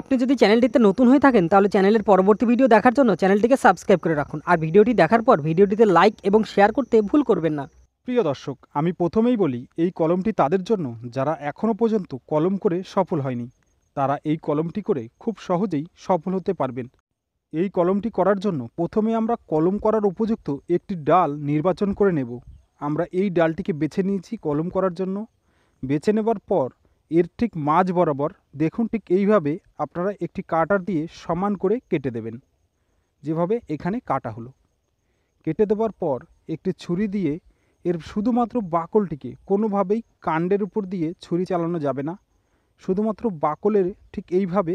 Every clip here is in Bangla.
আপনি যদি চ্যানেলটিতে নতুন হয়ে থাকেন তাহলে চ্যানেলের পরবর্তী ভিডিও দেখার জন্য চ্যানেলটিকে সাবস্ক্রাইব করে রাখুন আর ভিডিওটি দেখার পর ভিডিওটিতে লাইক এবং শেয়ার করতে ভুল করবেন না প্রিয় দর্শক আমি প্রথমেই বলি এই কলমটি তাদের জন্য যারা এখনও পর্যন্ত কলম করে সফল হয়নি তারা এই কলমটি করে খুব সহজেই সফল হতে পারবেন এই কলমটি করার জন্য প্রথমে আমরা কলম করার উপযুক্ত একটি ডাল নির্বাচন করে নেব আমরা এই ডালটিকে বেছে নিয়েছি কলম করার জন্য বেছে নেবার পর এর ঠিক মাঝ বরাবর দেখুন ঠিক এইভাবে আপনারা একটি কাটার দিয়ে সমান করে কেটে দেবেন যেভাবে এখানে কাটা হলো কেটে দেওয়ার পর একটি ছুরি দিয়ে এর শুধুমাত্র বাকলটিকে কোনোভাবেই কাণ্ডের উপর দিয়ে ছুরি চালানো যাবে না শুধুমাত্র বাকলের ঠিক এইভাবে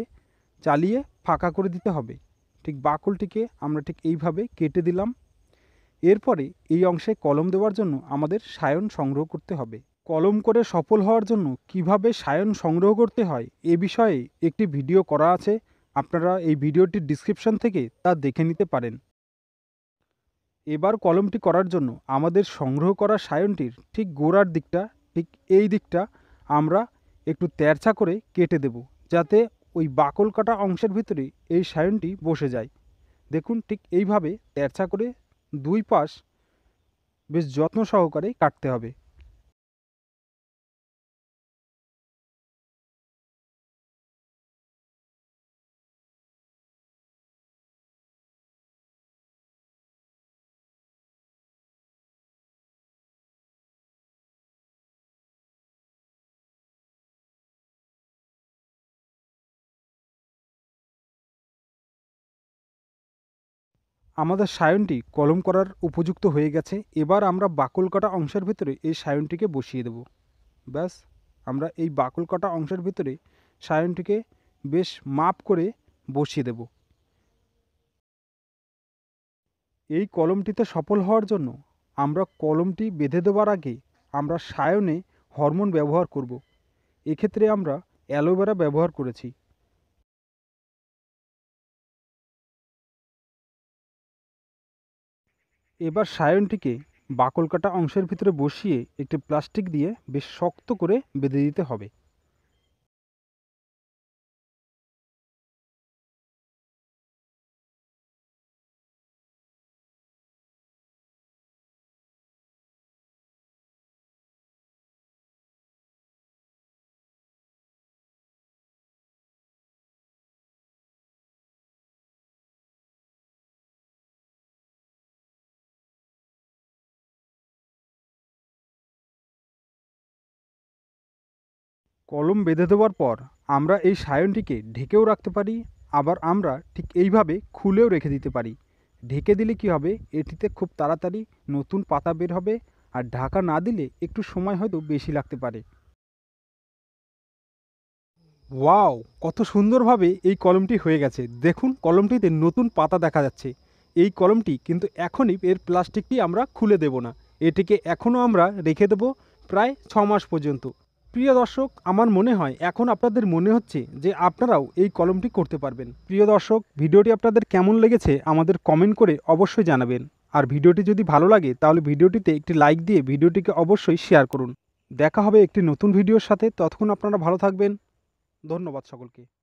চালিয়ে ফাঁকা করে দিতে হবে ঠিক বাকলটিকে আমরা ঠিক এইভাবে কেটে দিলাম এরপরে এই অংশে কলম দেওয়ার জন্য আমাদের সায়ন সংগ্রহ করতে হবে কলম করে সফল হওয়ার জন্য কিভাবে সায়ন সংগ্রহ করতে হয় এ বিষয়ে একটি ভিডিও করা আছে আপনারা এই ভিডিওটির ডিসক্রিপশন থেকে তা দেখে নিতে পারেন এবার কলমটি করার জন্য আমাদের সংগ্রহ করা সায়নটির ঠিক গোড়ার দিকটা ঠিক এই দিকটা আমরা একটু তেরছা করে কেটে দেব যাতে ওই বাকল কাটা অংশের ভিতরে এই সায়নটি বসে যায় দেখুন ঠিক এইভাবে তেরছা করে দুই পাশ বেশ যত্ন সহকারে কাটতে হবে আমাদের সায়নটি কলম করার উপযুক্ত হয়ে গেছে এবার আমরা বাকল কাটা অংশের ভিতরে এই সায়নটিকে বসিয়ে দেব ব্যাস আমরা এই বাকল কাটা অংশের ভিতরে সায়নটিকে বেশ মাপ করে বসিয়ে দেব এই কলমটিতে সফল হওয়ার জন্য আমরা কলমটি বেঁধে দেওয়ার আগে আমরা সায়নে হরমোন ব্যবহার করব এক্ষেত্রে আমরা অ্যালোভেরা ব্যবহার করেছি এবার সায়নটিকে বাকল কাটা অংশের ভিতরে বসিয়ে একটি প্লাস্টিক দিয়ে বেশ শক্ত করে বেঁধে দিতে হবে কলম বেঁধে দেওয়ার পর আমরা এই সায়নটিকে ঢেকেও রাখতে পারি আবার আমরা ঠিক এইভাবে খুলেও রেখে দিতে পারি ঢেকে দিলে কি হবে এটিতে খুব তাড়াতাড়ি নতুন পাতা বের হবে আর ঢাকা না দিলে একটু সময় হয়তো বেশি লাগতে পারে ওয়াও কত সুন্দরভাবে এই কলমটি হয়ে গেছে দেখুন কলমটিতে নতুন পাতা দেখা যাচ্ছে এই কলমটি কিন্তু এখনই এর প্লাস্টিকটি আমরা খুলে দেব না এটিকে এখনও আমরা রেখে দেব প্রায় ছ মাস পর্যন্ত প্রিয় দর্শক আমার মনে হয় এখন আপনাদের মনে হচ্ছে যে আপনারাও এই কলমটি করতে পারবেন প্রিয় দর্শক ভিডিওটি আপনাদের কেমন লেগেছে আমাদের কমেন্ট করে অবশ্যই জানাবেন আর ভিডিওটি যদি ভালো লাগে তাহলে ভিডিওটিতে একটি লাইক দিয়ে ভিডিওটিকে অবশ্যই শেয়ার করুন দেখা হবে একটি নতুন ভিডিওর সাথে তখন আপনারা ভালো থাকবেন ধন্যবাদ সকলকে